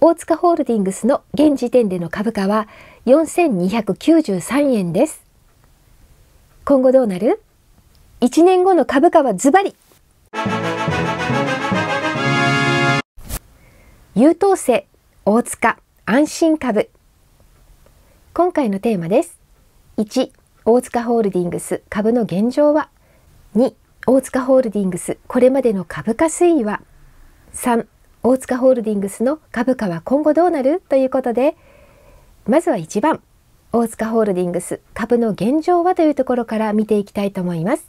大塚ホールディングスの現時点での株価は4293円です。今後どうなる ?1 年後の株価はズバリ優等生大塚安心株今回のテーマです。1大塚ホールディングス株の現状は2大塚ホールディングスこれまでの株価推移は3大塚ホールディングスの株価は今後どうなるということでまずは1番大塚ホールディングス株の現状はというところから見ていきたいと思います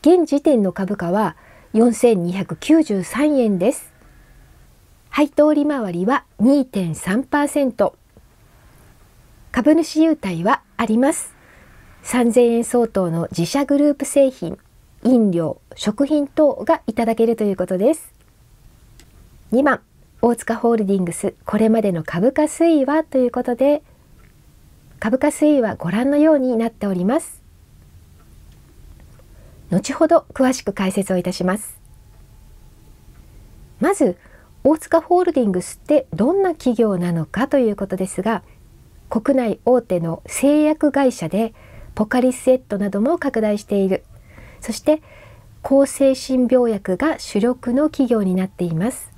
現時点の株価は4293円です配当利回りは2.3%株主優待はあります3000円相当の自社グループ製品飲料食品等がいただけるということです2番大塚ホールディングスこれまでの株価推移はということで株価推移はご覧のようになっております後ほど詳しく解説をいたしますまず大塚ホールディングスってどんな企業なのかということですが国内大手の製薬会社でポカリスエットなども拡大しているそして抗精神病薬が主力の企業になっています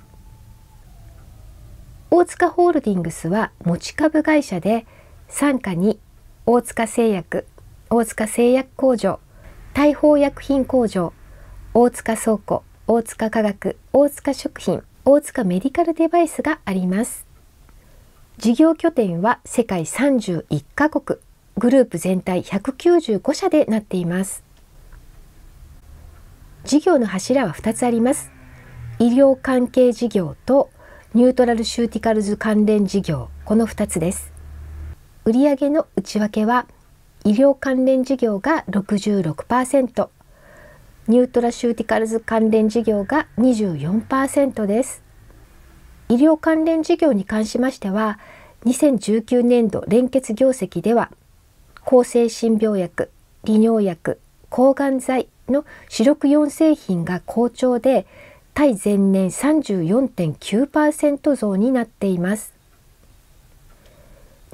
大塚ホールディングスは持ち株会社で傘下に大塚製薬大塚製薬工場大砲薬品工場大塚倉庫大塚化学大塚食品大塚メディカルデバイスがあります事業拠点は世界31カ国グループ全体195社でなっています事業の柱は2つあります医療関係事業とニュートラルシューティカルズ関連事業この2つです売上の内訳は医療関連事業が66%ニュートラシューティカルズ関連事業が24%です医療関連事業に関しましては2019年度連結業績では抗精神病薬利尿薬抗がん剤の主力4製品が好調で対前年34.9%増になっています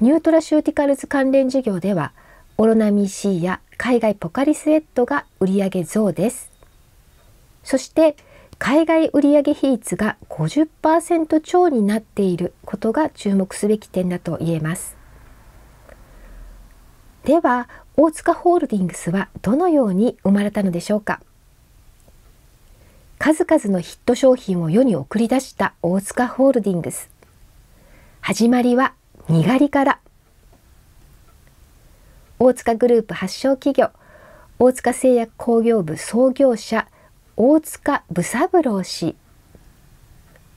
ニュートラシューティカルズ関連事業ではオロナミシーや海外ポカリスエットが売上増ですそして海外売上比率が50%超になっていることが注目すべき点だと言えますでは大塚ホールディングスはどのように生まれたのでしょうか数々のヒット商品を世に送り出した大塚ホールディングス始まりはにがりから大塚グループ発祥企業大塚製薬工業部創業者大塚武三郎氏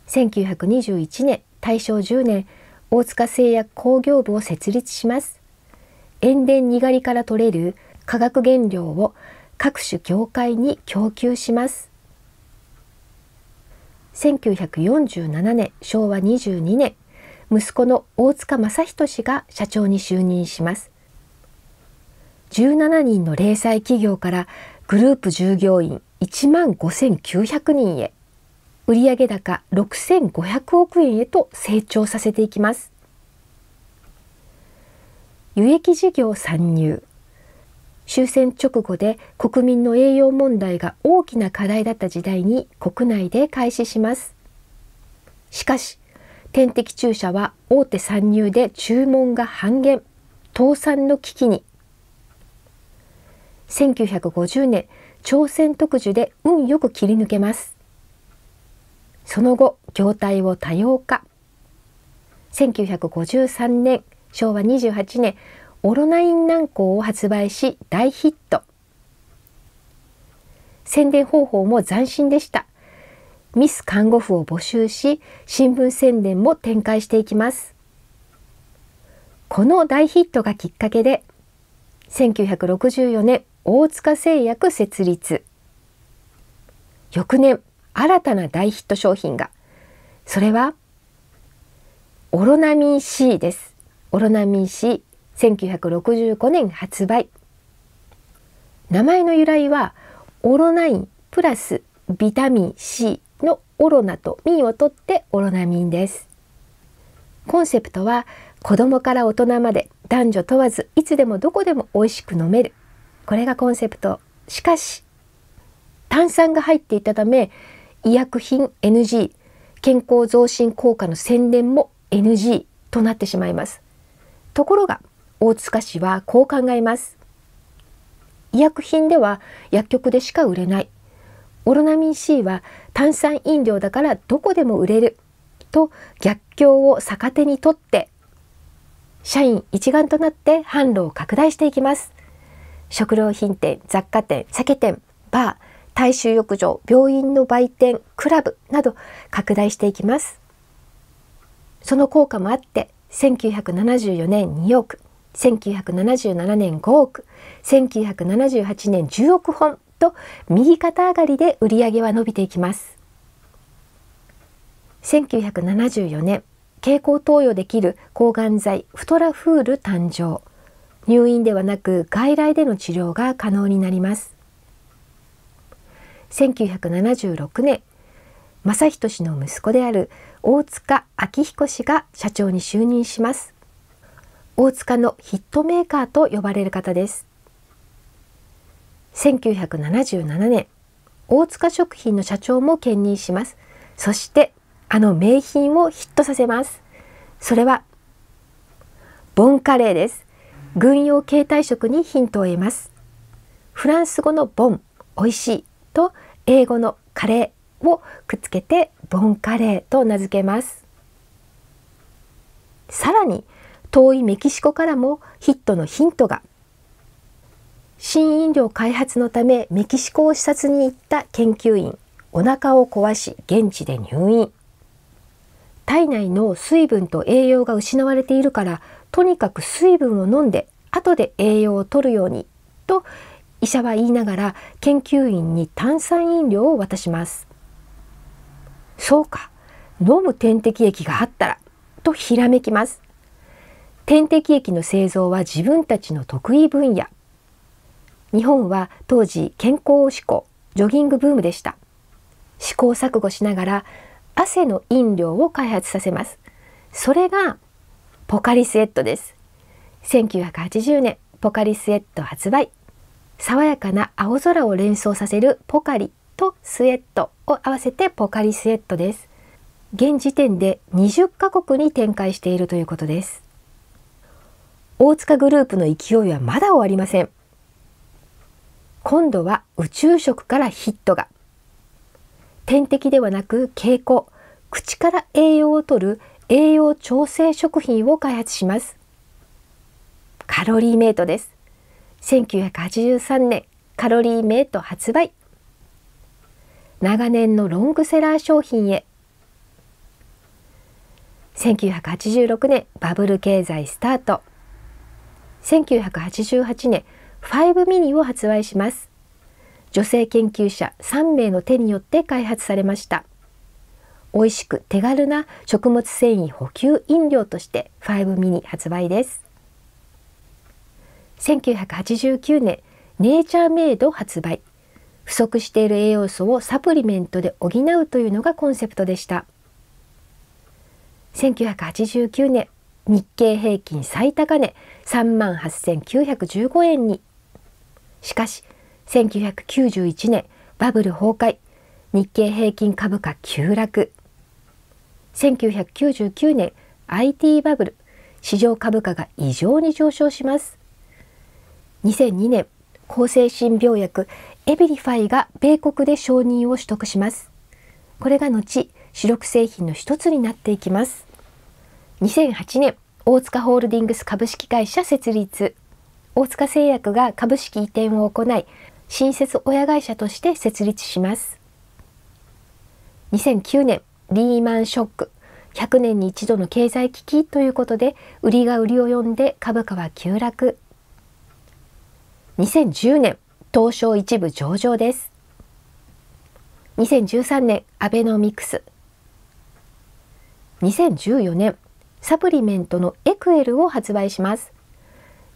1921年大正10年大塚製薬工業部を設立します塩田にがりから取れる化学原料を各種業界に供給します1947年昭和22年息子の大塚正人氏が社長に就任します17人の零細企業からグループ従業員1万5,900人へ売上高6,500億円へと成長させていきます輸益事業参入終戦直後で国民の栄養問題が大きな課題だった時代に国内で開始します。しかし点滴注射は大手参入で注文が半減倒産の危機に1950年朝鮮特需で運よく切り抜けますその後業態を多様化1953年昭和28年オロナイン軟膏を発売し大ヒット宣伝方法も斬新でしたミス看護婦を募集し新聞宣伝も展開していきますこの大ヒットがきっかけで1964年大塚製薬設立翌年新たな大ヒット商品がそれはオロナミン C ですオロナミン C 1965年発売名前の由来はオロナインプラスビタミン C のオロナとミンを取ってオロナミンですコンセプトは子供から大人まで男女問わずいつでもどこでも美味しく飲めるこれがコンセプトしかし炭酸が入っていたため医薬品 NG 健康増進効果の宣伝も NG となってしまいますところが大塚氏はこう考えます。医薬品では薬局でしか売れない。オロナミン C は炭酸飲料だからどこでも売れる。と逆境を逆手にとって社員一丸となって販路を拡大していきます。食料品店、雑貨店、酒店、バー、大衆浴場、病院の売店、クラブなど拡大していきます。その効果もあって1974年ニューヨ1977年5億1978年10億本と右肩上がりで売り上げは伸びていきます1974年経口投与できる抗がん剤フトラフール誕生入院ではなく外来での治療が可能になります1976年正仁氏の息子である大塚昭彦氏が社長に就任します大塚のヒットメーカーと呼ばれる方です1977年大塚食品の社長も兼任しますそしてあの名品をヒットさせますそれはボンカレーです軍用携帯食にヒントを得ますフランス語のボン美味しいと英語のカレーをくっつけてボンカレーと名付けますさらに遠いメキシコからもヒットのヒントが新飲料開発のためメキシコを視察に行った研究員お腹を壊し現地で入院体内の水分と栄養が失われているからとにかく水分を飲んで後で栄養を取るようにと医者は言いながら研究員に炭酸飲料を渡しますそうか飲む点滴液があったらとひらめきます点滴液の製造は自分たちの得意分野日本は当時健康志向ジョギングブームでした試行錯誤しながら汗の飲料を開発させますそれがポカリスエットです1980年ポカリスエット発売爽やかな青空を連想させるポカリとスエットを合わせてポカリスエットです現時点で20カ国に展開しているということです大塚グループの勢いはまだ終わりません。今度は宇宙食からヒットが。点滴ではなく蛍光、口から栄養を取る栄養調整食品を開発します。カロリーメイトです。1983年カロリーメイト発売。長年のロングセラー商品へ。1986年バブル経済スタート。1988年5ミニを発売します女性研究者3名の手によって開発されました美味しく手軽な食物繊維補給飲料として5ミニ発売です1989年ネイチャーメイド発売不足している栄養素をサプリメントで補うというのがコンセプトでした1989年日経平均最高値38,915円にしかし1991年バブル崩壊日経平均株価急落1999年 IT バブル市場株価が異常に上昇します2002年抗精神病薬エビリファイが米国で承認を取得しますこれが後主力製品の一つになっていきます2008年大塚ホールディングス株式会社設立大塚製薬が株式移転を行い新設親会社として設立します2009年リーマンショック100年に一度の経済危機ということで売りが売りを呼んで株価は急落2010年東証一部上場です2013年アベノミクス2014年サプリメントのエクエルを発売します。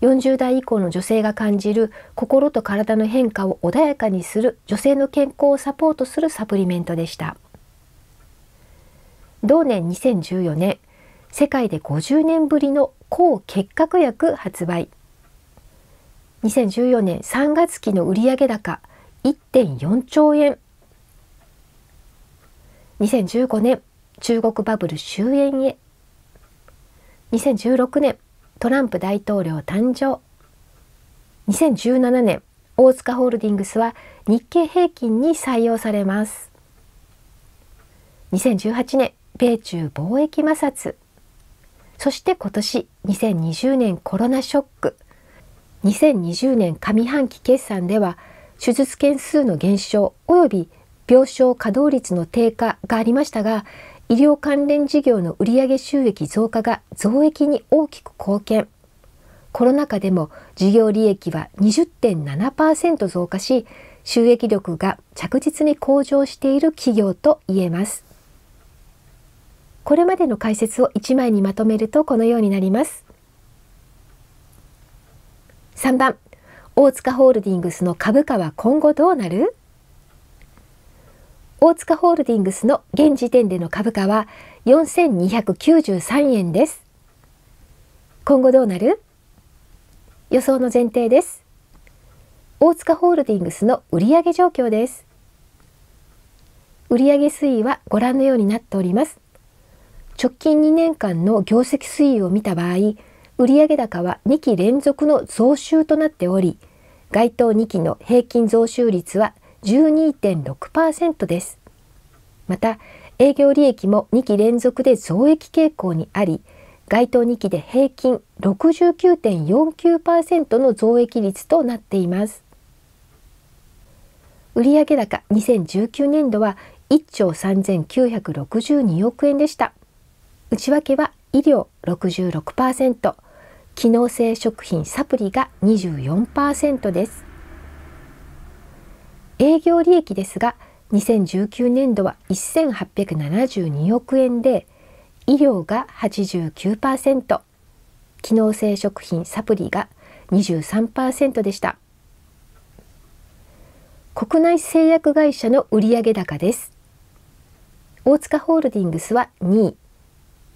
40代以降の女性が感じる心と体の変化を穏やかにする女性の健康をサポートするサプリメントでした。同年2014年、世界で50年ぶりの抗結核薬発売。2014年3月期の売上高1.4兆円。2015年、中国バブル終焉へ2016年トランプ大統領誕生2017年大塚ホールディングスは日経平均に採用されます2018年米中貿易摩擦そして今年2020年コロナショック2020年上半期決算では手術件数の減少及び病床稼働率の低下がありましたが医療関連事業の売上収益増加が増益に大きく貢献コロナ禍でも事業利益は20.7%増加し収益力が着実に向上している企業と言えますこれまでの解説を1枚にまとめるとこのようになります3番大塚ホールディングスの株価は今後どうなる大塚ホールディングスの現時点での株価は4293円です。今後どうなる予想の前提です。大塚ホールディングスの売上状況です。売上推移はご覧のようになっております。直近2年間の業績推移を見た場合、売上高は2期連続の増収となっており、該当2期の平均増収率は12.6%です。また、営業利益も2期連続で増益傾向にあり、該当2期で平均69.49%の増益率となっています。売上高2019年度は1兆3962億円でした。内訳は医療66%、機能性食品サプリが24%です。営業利益ですが2019年度は1872億円で医療が89%機能性食品サプリが23%でした国内製薬会社の売上高です大塚ホールディングスは2位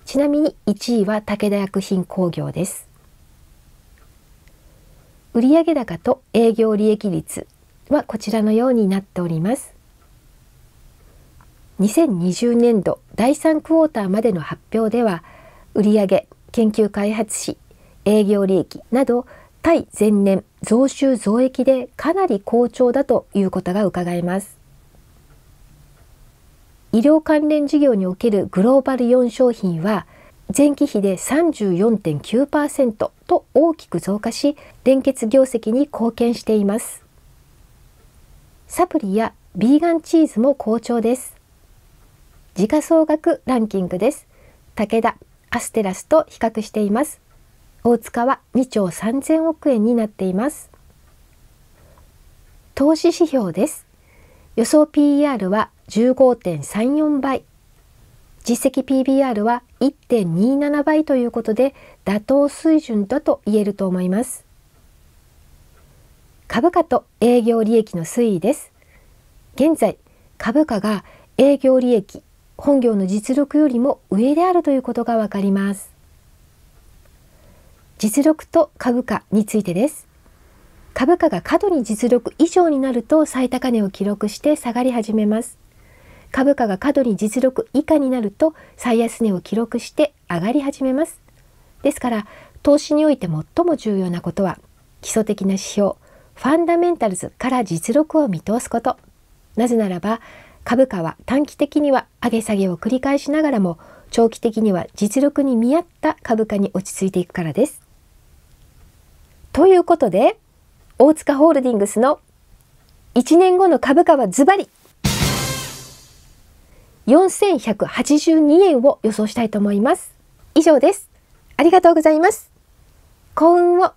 ちなみに1位は武田薬品工業です売上高と営業利益率はこちらのようになっております。2020年度第3クォーターまでの発表では売上研究開発費営業利益など対前年増収増益でかなり好調だということが伺えます医療関連事業におけるグローバル4商品は前期比で34.9%と大きく増加し連結業績に貢献していますサプリやビーガンチーズも好調です時価総額ランキングです武田アステラスと比較しています大塚は2兆3000億円になっています投資指標です予想 PER は15.34倍実績 PBR は1.27倍ということで妥当水準だと言えると思います株価と営業利益の推移です現在株価が営業利益本業の実力よりも上であるということがわかります実力と株価についてです株価が過度に実力以上になると最高値を記録して下がり始めます株価が過度に実力以下になると最安値を記録して上がり始めますですから投資において最も重要なことは基礎的な指標ファンダメンタルズから実力を見通すことなぜならば株価は短期的には上げ下げを繰り返しながらも長期的には実力に見合った株価に落ち着いていくからです。ということで大塚ホールディングスの1年後の株価はズバリ4182円を予想したいと思います。以上です。ありがとうございます。幸運を